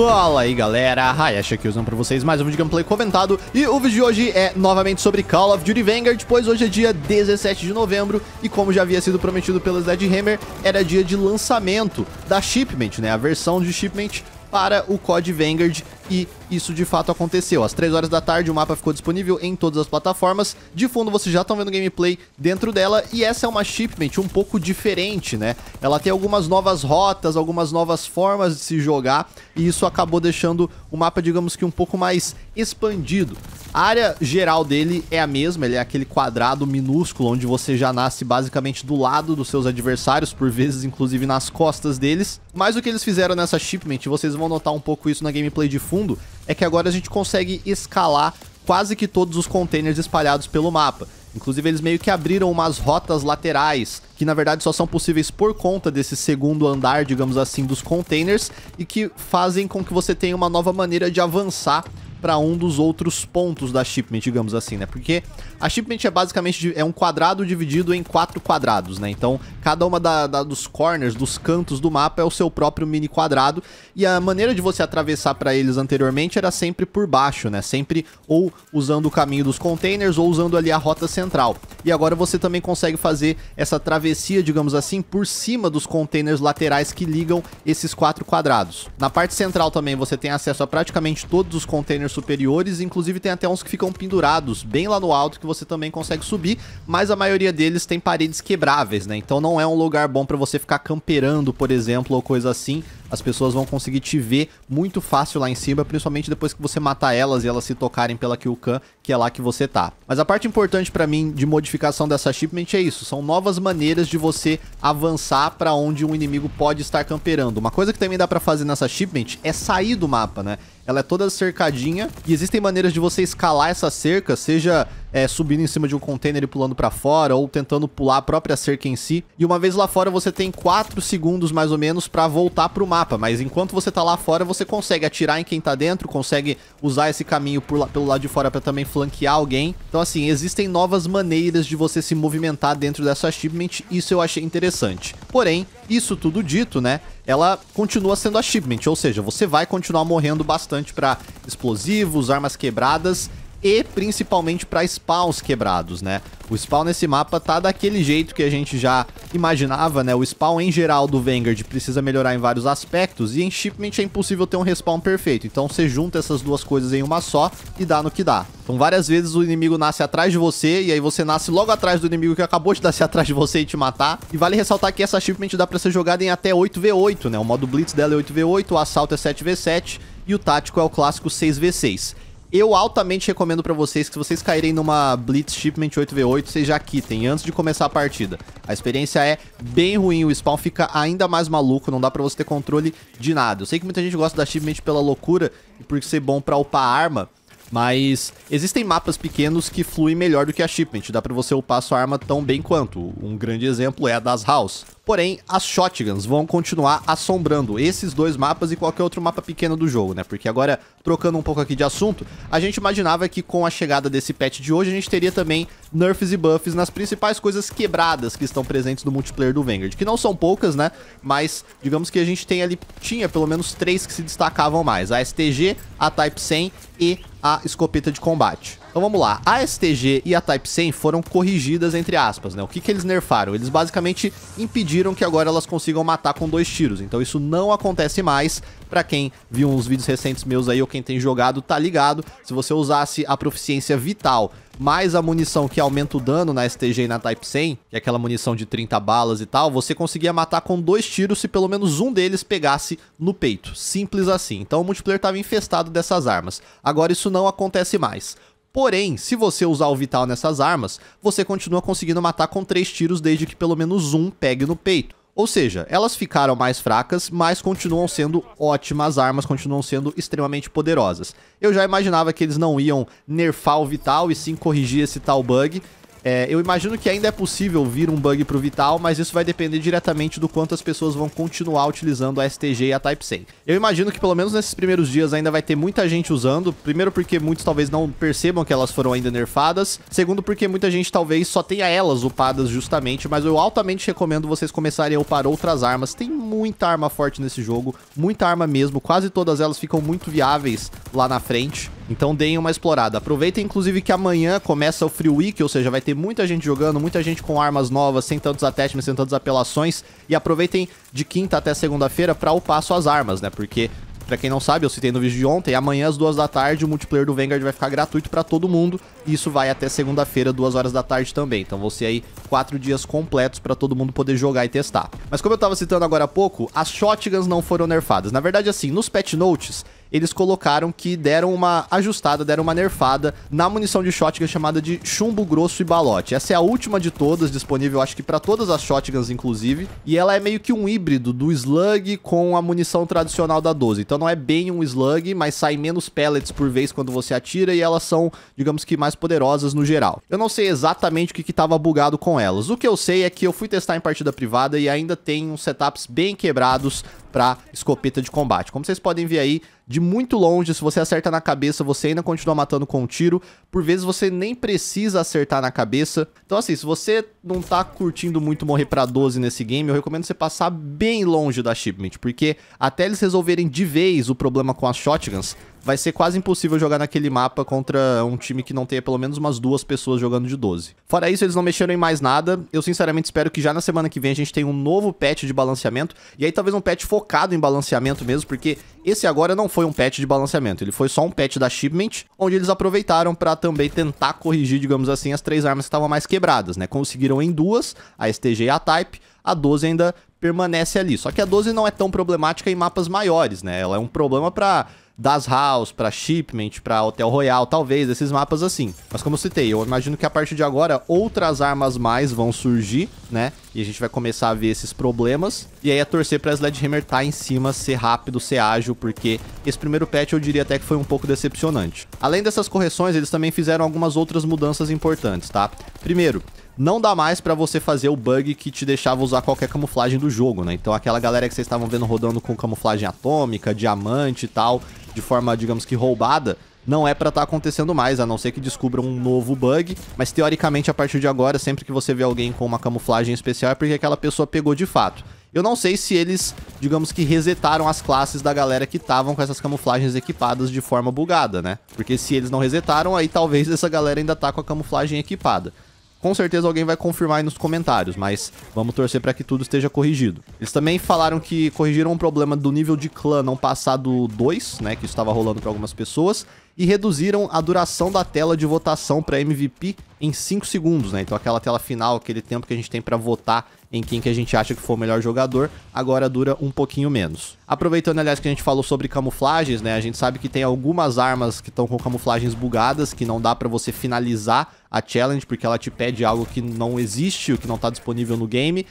Fala aí galera, Hayashi aqui usando pra vocês mais um vídeo gameplay comentado E o vídeo de hoje é novamente sobre Call of Duty Vanguard Pois hoje é dia 17 de novembro E como já havia sido prometido pela Hammer Era dia de lançamento da Shipment, né? A versão de Shipment para o COD Vanguard e isso de fato aconteceu. Às 3 horas da tarde o mapa ficou disponível em todas as plataformas. De fundo vocês já estão vendo gameplay dentro dela e essa é uma shipment um pouco diferente, né? Ela tem algumas novas rotas, algumas novas formas de se jogar e isso acabou deixando o mapa, digamos que um pouco mais expandido. A área geral dele é a mesma, ele é aquele quadrado minúsculo onde você já nasce basicamente do lado dos seus adversários, por vezes inclusive nas costas deles. Mas o que eles fizeram nessa shipment, vocês vão notar um pouco isso na gameplay de fundo, mundo é que agora a gente consegue escalar quase que todos os containers espalhados pelo mapa. Inclusive, eles meio que abriram umas rotas laterais, que na verdade só são possíveis por conta desse segundo andar, digamos assim, dos containers, e que fazem com que você tenha uma nova maneira de avançar para um dos outros pontos da shipment, digamos assim, né? Porque a shipment é basicamente é um quadrado dividido em quatro quadrados, né? Então, cada uma da, da, dos corners, dos cantos do mapa é o seu próprio mini quadrado, e a maneira de você atravessar para eles anteriormente era sempre por baixo, né? Sempre ou usando o caminho dos containers ou usando ali a rota central. E agora você também consegue fazer essa travessia, digamos assim, por cima dos containers laterais que ligam esses quatro quadrados. Na parte central também você tem acesso a praticamente todos os containers superiores, inclusive tem até uns que ficam pendurados bem lá no alto que você também consegue subir, mas a maioria deles tem paredes quebráveis, né? Então não é um lugar bom para você ficar camperando, por exemplo, ou coisa assim as pessoas vão conseguir te ver muito fácil lá em cima, principalmente depois que você matar elas e elas se tocarem pela Kyukan, que é lá que você tá. Mas a parte importante para mim de modificação dessa shipment é isso, são novas maneiras de você avançar para onde um inimigo pode estar camperando. Uma coisa que também dá para fazer nessa shipment é sair do mapa, né? Ela é toda cercadinha e existem maneiras de você escalar essa cerca, seja é, subindo em cima de um container e pulando para fora, ou tentando pular a própria cerca em si. E uma vez lá fora, você tem 4 segundos mais ou menos para voltar pro mapa, mas enquanto você tá lá fora, você consegue atirar em quem tá dentro, consegue usar esse caminho por, pelo lado de fora para também flanquear alguém. Então, assim, existem novas maneiras de você se movimentar dentro dessa shipment, isso eu achei interessante. Porém, isso tudo dito, né, ela continua sendo achievement shipment, ou seja, você vai continuar morrendo bastante para explosivos, armas quebradas, e principalmente para spawns quebrados, né? O spawn nesse mapa tá daquele jeito que a gente já imaginava, né? O spawn em geral do Vanguard precisa melhorar em vários aspectos e em Shipment é impossível ter um respawn perfeito. Então você junta essas duas coisas em uma só e dá no que dá. Então várias vezes o inimigo nasce atrás de você e aí você nasce logo atrás do inimigo que acabou de nascer atrás de você e te matar. E vale ressaltar que essa Shipment dá para ser jogada em até 8v8, né? O modo Blitz dela é 8v8, o Assalto é 7v7 e o Tático é o clássico 6v6. Eu altamente recomendo pra vocês que se vocês caírem numa Blitz Shipment 8v8, vocês já quitem antes de começar a partida. A experiência é bem ruim, o spawn fica ainda mais maluco, não dá pra você ter controle de nada. Eu sei que muita gente gosta da Shipment pela loucura e por ser bom pra upar arma, mas existem mapas pequenos que fluem melhor do que a shipment, dá pra você upar sua arma tão bem quanto. Um grande exemplo é a das House. Porém, as shotguns vão continuar assombrando esses dois mapas e qualquer outro mapa pequeno do jogo, né? Porque agora, trocando um pouco aqui de assunto, a gente imaginava que com a chegada desse patch de hoje, a gente teria também nerfs e buffs nas principais coisas quebradas que estão presentes no multiplayer do Vanguard, que não são poucas, né? Mas digamos que a gente tem ali, tinha pelo menos três que se destacavam mais. A STG, a Type 100 e a escopeta de combate. Então vamos lá, a STG e a Type 100 foram corrigidas entre aspas, né? O que, que eles nerfaram? Eles basicamente impediram que agora elas consigam matar com dois tiros, então isso não acontece mais. Pra quem viu uns vídeos recentes meus aí ou quem tem jogado, tá ligado. Se você usasse a proficiência vital mais a munição que aumenta o dano na STG e na Type 100, que é aquela munição de 30 balas e tal, você conseguia matar com dois tiros se pelo menos um deles pegasse no peito. Simples assim. Então o multiplayer estava infestado dessas armas. Agora isso não acontece mais. Porém, se você usar o vital nessas armas, você continua conseguindo matar com três tiros desde que pelo menos um pegue no peito. Ou seja, elas ficaram mais fracas, mas continuam sendo ótimas armas, continuam sendo extremamente poderosas. Eu já imaginava que eles não iam nerfar o Vital e sim corrigir esse tal bug, é, eu imagino que ainda é possível vir um bug pro Vital, mas isso vai depender diretamente do quanto as pessoas vão continuar utilizando a STG e a Type 100. Eu imagino que pelo menos nesses primeiros dias ainda vai ter muita gente usando, primeiro porque muitos talvez não percebam que elas foram ainda nerfadas, segundo porque muita gente talvez só tenha elas upadas justamente, mas eu altamente recomendo vocês começarem a upar outras armas. Tem muita arma forte nesse jogo, muita arma mesmo, quase todas elas ficam muito viáveis lá na frente. Então deem uma explorada. Aproveitem, inclusive, que amanhã começa o Free Week, ou seja, vai ter muita gente jogando, muita gente com armas novas, sem tantos attachments, sem tantas apelações. E aproveitem de quinta até segunda-feira pra upar suas armas, né? Porque, pra quem não sabe, eu citei no vídeo de ontem, amanhã às duas da tarde o multiplayer do Vanguard vai ficar gratuito pra todo mundo. Isso vai até segunda-feira, duas horas da tarde também. Então vão ser aí quatro dias completos para todo mundo poder jogar e testar. Mas como eu tava citando agora há pouco, as shotguns não foram nerfadas. Na verdade, assim, nos patch notes, eles colocaram que deram uma ajustada, deram uma nerfada na munição de shotgun chamada de chumbo grosso e balote. Essa é a última de todas, disponível acho que para todas as shotguns inclusive, e ela é meio que um híbrido do slug com a munição tradicional da 12. Então não é bem um slug, mas sai menos pellets por vez quando você atira e elas são, digamos que mais poderosas no geral. Eu não sei exatamente o que estava bugado com elas. O que eu sei é que eu fui testar em partida privada e ainda tem uns setups bem quebrados para escopeta de combate. Como vocês podem ver aí, de muito longe, se você acerta na cabeça, você ainda continua matando com um tiro. Por vezes você nem precisa acertar na cabeça. Então assim, se você não tá curtindo muito morrer pra 12 nesse game, eu recomendo você passar bem longe da shipment, porque até eles resolverem de vez o problema com as shotguns, vai ser quase impossível jogar naquele mapa contra um time que não tenha pelo menos umas duas pessoas jogando de 12. Fora isso, eles não mexeram em mais nada. Eu sinceramente espero que já na semana que vem a gente tenha um novo patch de balanceamento. E aí talvez um patch focado em balanceamento mesmo, porque esse agora não foi um patch de balanceamento, ele foi só um patch da shipment, onde eles aproveitaram para também tentar corrigir, digamos assim, as três armas que estavam mais quebradas, né? Conseguiram em duas, a STG e a Type, a 12 ainda permanece ali. Só que a 12 não é tão problemática em mapas maiores, né? Ela é um problema para das House para Shipment, para Hotel Royal, talvez, esses mapas assim. Mas como eu citei, eu imagino que a partir de agora outras armas mais vão surgir, né? E a gente vai começar a ver esses problemas. E aí é torcer pra Sledgehammer estar tá em cima, ser rápido, ser ágil, porque esse primeiro patch eu diria até que foi um pouco decepcionante. Além dessas correções, eles também fizeram algumas outras mudanças importantes, tá? Primeiro, não dá mais para você fazer o bug que te deixava usar qualquer camuflagem do jogo, né? Então aquela galera que vocês estavam vendo rodando com camuflagem atômica, diamante e tal, de forma, digamos que roubada, não é para estar tá acontecendo mais, a não ser que descubram um novo bug, mas teoricamente a partir de agora, sempre que você vê alguém com uma camuflagem especial é porque aquela pessoa pegou de fato. Eu não sei se eles, digamos que resetaram as classes da galera que estavam com essas camuflagens equipadas de forma bugada, né? Porque se eles não resetaram, aí talvez essa galera ainda tá com a camuflagem equipada. Com certeza alguém vai confirmar aí nos comentários, mas vamos torcer para que tudo esteja corrigido. Eles também falaram que corrigiram um problema do nível de clã não passar do 2, né, que estava rolando para algumas pessoas, e reduziram a duração da tela de votação para MVP em 5 segundos, né? Então aquela tela final, aquele tempo que a gente tem para votar em quem que a gente acha que foi o melhor jogador, agora dura um pouquinho menos. Aproveitando, aliás, que a gente falou sobre camuflagens, né? A gente sabe que tem algumas armas que estão com camuflagens bugadas, que não dá para você finalizar a challenge, porque ela te pede algo que não existe, o que não tá disponível no game.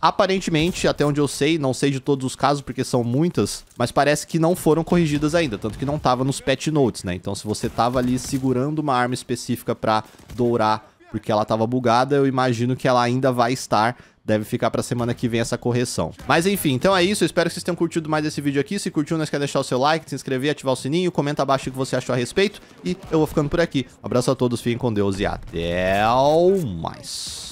Aparentemente, até onde eu sei, não sei de todos os casos porque são muitas, mas parece que não foram corrigidas ainda, tanto que não tava nos patch notes, né? Então, se você tava ali segurando uma arma específica para dourar porque ela tava bugada, eu imagino que ela ainda vai estar Deve ficar pra semana que vem essa correção. Mas enfim, então é isso. Eu espero que vocês tenham curtido mais esse vídeo aqui. Se curtiu, não esquece de deixar o seu like, se inscrever, ativar o sininho, comenta abaixo o que você achou a respeito. E eu vou ficando por aqui. Um abraço a todos, fiquem com Deus e até mais.